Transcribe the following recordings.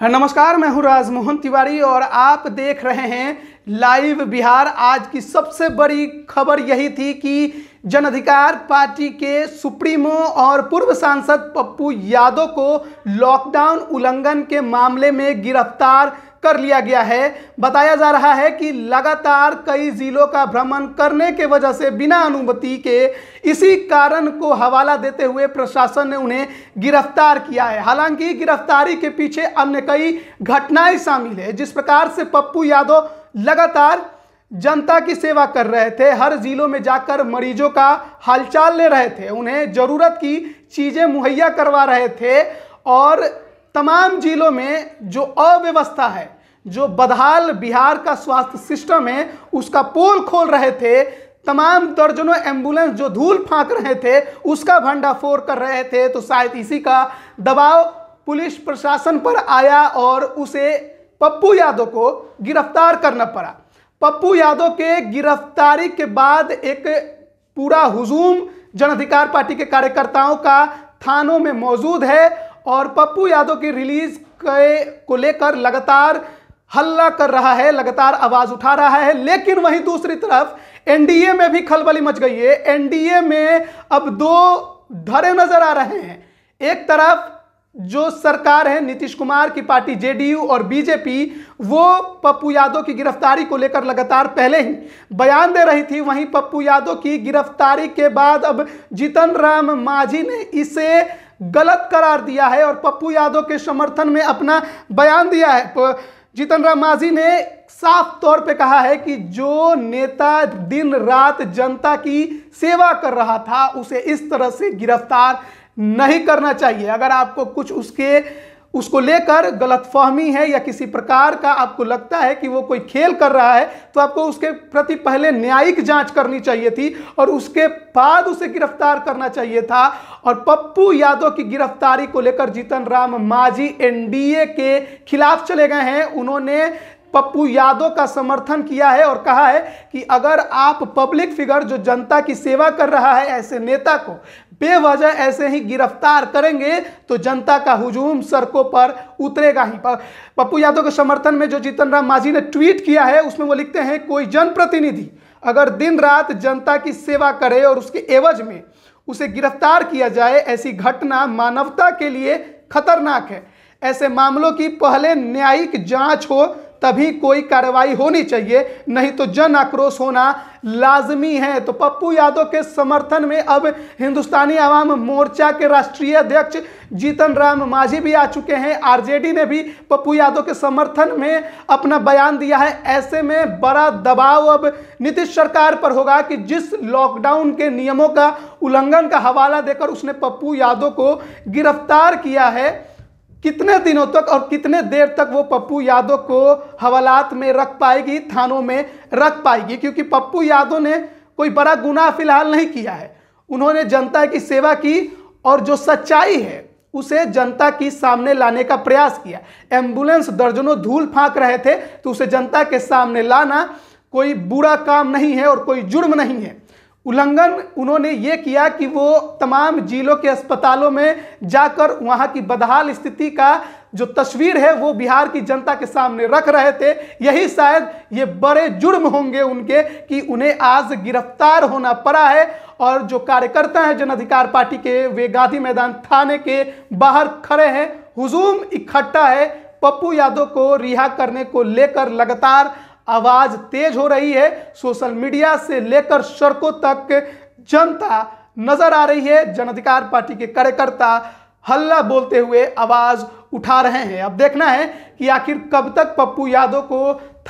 हाँ, नमस्कार मैं हूं राजमोहन तिवारी और आप देख रहे हैं लाइव बिहार आज की सबसे बड़ी खबर यही थी कि जन अधिकार पार्टी के सुप्रीमो और पूर्व सांसद पप्पू यादव को लॉकडाउन उल्लंघन के मामले में गिरफ्तार कर लिया गया है बताया जा रहा है कि लगातार कई जिलों का भ्रमण करने के वजह से बिना अनुमति के इसी कारण को हवाला देते हुए प्रशासन ने उन्हें गिरफ्तार किया है हालांकि गिरफ्तारी के पीछे अन्य कई घटनाएं शामिल है जिस प्रकार से पप्पू यादव लगातार जनता की सेवा कर रहे थे हर जिलों में जाकर मरीजों का हालचाल ले रहे थे उन्हें ज़रूरत की चीज़ें मुहैया करवा रहे थे और तमाम जिलों में जो अव्यवस्था है जो बदहाल बिहार का स्वास्थ्य सिस्टम है उसका पोल खोल रहे थे तमाम दर्जनों एम्बुलेंस जो धूल फांक रहे थे उसका भंडाफोड़ कर रहे थे तो शायद इसी का दबाव पुलिस प्रशासन पर आया और उसे पप्पू यादव को गिरफ्तार करना पड़ा पप्पू यादव के गिरफ्तारी के बाद एक पूरा हुजूम जन अधिकार पार्टी के कार्यकर्ताओं का थानों में मौजूद है और पप्पू यादव की रिलीज के को लेकर लगातार हल्ला कर रहा है लगातार आवाज उठा रहा है लेकिन वहीं दूसरी तरफ एनडीए में भी खलबली मच गई है एनडीए में अब दो धरे नजर आ रहे हैं एक तरफ जो सरकार है नीतीश कुमार की पार्टी जेडीयू और बीजेपी वो पप्पू यादव की गिरफ्तारी को लेकर लगातार पहले ही बयान दे रही थी वहीं पप्पू यादव की गिरफ्तारी के बाद अब जीतन राम मांझी ने इसे गलत करार दिया है और पप्पू यादव के समर्थन में अपना बयान दिया है जीतन राम मांझी ने साफ तौर पे कहा है कि जो नेता दिन रात जनता की सेवा कर रहा था उसे इस तरह से गिरफ्तार नहीं करना चाहिए अगर आपको कुछ उसके उसको लेकर गलतफहमी है या किसी प्रकार का आपको लगता है कि वो कोई खेल कर रहा है तो आपको उसके प्रति पहले न्यायिक जांच करनी चाहिए थी और उसके बाद उसे गिरफ्तार करना चाहिए था और पप्पू यादव की गिरफ्तारी को लेकर जीतन राम माझी एनडीए के खिलाफ चले गए हैं उन्होंने पप्पू यादव का समर्थन किया है और कहा है कि अगर आप पब्लिक फिगर जो जनता की सेवा कर रहा है ऐसे नेता को बेवजह ऐसे ही गिरफ्तार करेंगे तो जनता का हुजूम सड़कों पर उतरेगा ही पप्पू यादव के समर्थन में जो जीतन राम मांझी ने ट्वीट किया है उसमें वो लिखते हैं कोई जनप्रतिनिधि अगर दिन रात जनता की सेवा करे और उसके एवज में उसे गिरफ्तार किया जाए ऐसी घटना मानवता के लिए खतरनाक है ऐसे मामलों की पहले न्यायिक जांच हो तभी कोई कार्रवाई होनी चाहिए नहीं तो जन आक्रोश होना लाजमी है तो पप्पू यादव के समर्थन में अब हिंदुस्तानी आवाम मोर्चा के राष्ट्रीय अध्यक्ष जीतन राम मांझी भी आ चुके हैं आरजेडी ने भी पप्पू यादव के समर्थन में अपना बयान दिया है ऐसे में बड़ा दबाव अब नीतीश सरकार पर होगा कि जिस लॉकडाउन के नियमों का उल्लंघन का हवाला देकर उसने पप्पू यादव को गिरफ्तार किया है कितने दिनों तक और कितने देर तक वो पप्पू यादव को हवालात में रख पाएगी थानों में रख पाएगी क्योंकि पप्पू यादव ने कोई बड़ा गुनाह फिलहाल नहीं किया है उन्होंने जनता की सेवा की और जो सच्चाई है उसे जनता की सामने लाने का प्रयास किया एम्बुलेंस दर्जनों धूल फाँक रहे थे तो उसे जनता के सामने लाना कोई बुरा काम नहीं है और कोई जुर्म नहीं है उल्लंघन उन्होंने ये किया कि वो तमाम जिलों के अस्पतालों में जाकर वहाँ की बदहाल स्थिति का जो तस्वीर है वो बिहार की जनता के सामने रख रहे थे यही शायद ये बड़े जुर्म होंगे उनके कि उन्हें आज गिरफ्तार होना पड़ा है और जो कार्यकर्ता हैं जन अधिकार पार्टी के वे गांधी मैदान थाने के बाहर खड़े हैं हुजूम इकट्ठा है पप्पू यादव को रिहा करने को लेकर लगातार आवाज तेज हो रही है सोशल मीडिया से लेकर सड़कों तक जनता नजर आ रही है जन अधिकार पार्टी के कार्यकर्ता हल्ला बोलते हुए आवाज उठा रहे हैं अब देखना है कि आखिर कब तक पप्पू यादव को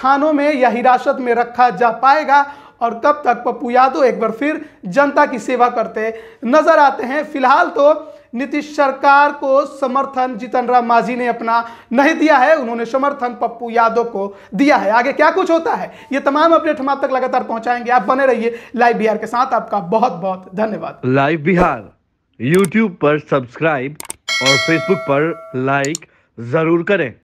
थानों में या हिरासत में रखा जा पाएगा और कब तक पप्पू यादव एक बार फिर जनता की सेवा करते नजर आते हैं फिलहाल तो नीतीश सरकार को समर्थन जीतन राम मांझी ने अपना नहीं दिया है उन्होंने समर्थन पप्पू यादव को दिया है आगे क्या कुछ होता है ये तमाम अपडेट हम आप तक लगातार पहुंचाएंगे आप बने रहिए लाइव बिहार के साथ आपका बहुत बहुत धन्यवाद लाइव बिहार यूट्यूब पर सब्सक्राइब और फेसबुक पर लाइक जरूर करें